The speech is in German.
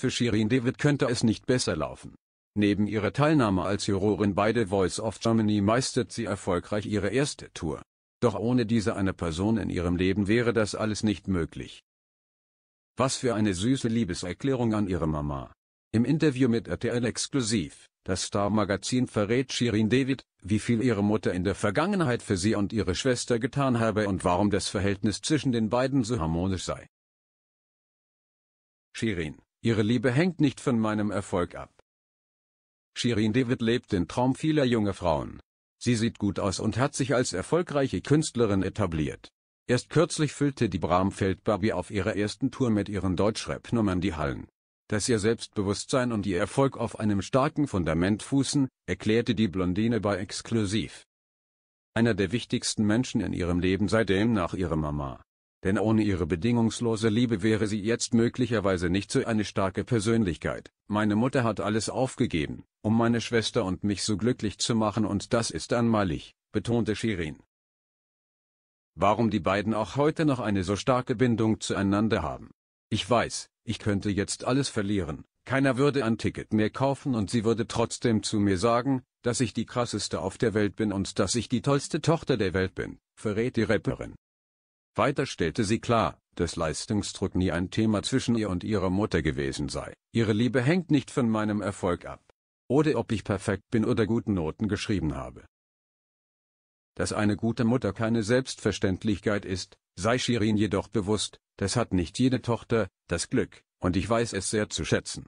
Für Shirin David könnte es nicht besser laufen. Neben ihrer Teilnahme als Jurorin bei The Voice of Germany meistert sie erfolgreich ihre erste Tour. Doch ohne diese eine Person in ihrem Leben wäre das alles nicht möglich. Was für eine süße Liebeserklärung an ihre Mama. Im Interview mit RTL exklusiv, das Star-Magazin verrät Shirin David, wie viel ihre Mutter in der Vergangenheit für sie und ihre Schwester getan habe und warum das Verhältnis zwischen den beiden so harmonisch sei. Shirin Ihre Liebe hängt nicht von meinem Erfolg ab. Shirin David lebt den Traum vieler junger Frauen. Sie sieht gut aus und hat sich als erfolgreiche Künstlerin etabliert. Erst kürzlich füllte die Bramfeld Barbie auf ihrer ersten Tour mit ihren Deutschrap-Nummern die Hallen. Dass ihr Selbstbewusstsein und ihr Erfolg auf einem starken Fundament fußen, erklärte die Blondine bei Exklusiv. Einer der wichtigsten Menschen in ihrem Leben sei demnach ihre Mama denn ohne ihre bedingungslose Liebe wäre sie jetzt möglicherweise nicht so eine starke Persönlichkeit. Meine Mutter hat alles aufgegeben, um meine Schwester und mich so glücklich zu machen und das ist einmalig, betonte Shirin. Warum die beiden auch heute noch eine so starke Bindung zueinander haben. Ich weiß, ich könnte jetzt alles verlieren, keiner würde ein Ticket mehr kaufen und sie würde trotzdem zu mir sagen, dass ich die krasseste auf der Welt bin und dass ich die tollste Tochter der Welt bin, verrät die Rapperin. Weiter stellte sie klar, dass Leistungsdruck nie ein Thema zwischen ihr und ihrer Mutter gewesen sei. Ihre Liebe hängt nicht von meinem Erfolg ab. Oder ob ich perfekt bin oder guten Noten geschrieben habe. Dass eine gute Mutter keine Selbstverständlichkeit ist, sei Shirin jedoch bewusst, das hat nicht jede Tochter, das Glück, und ich weiß es sehr zu schätzen.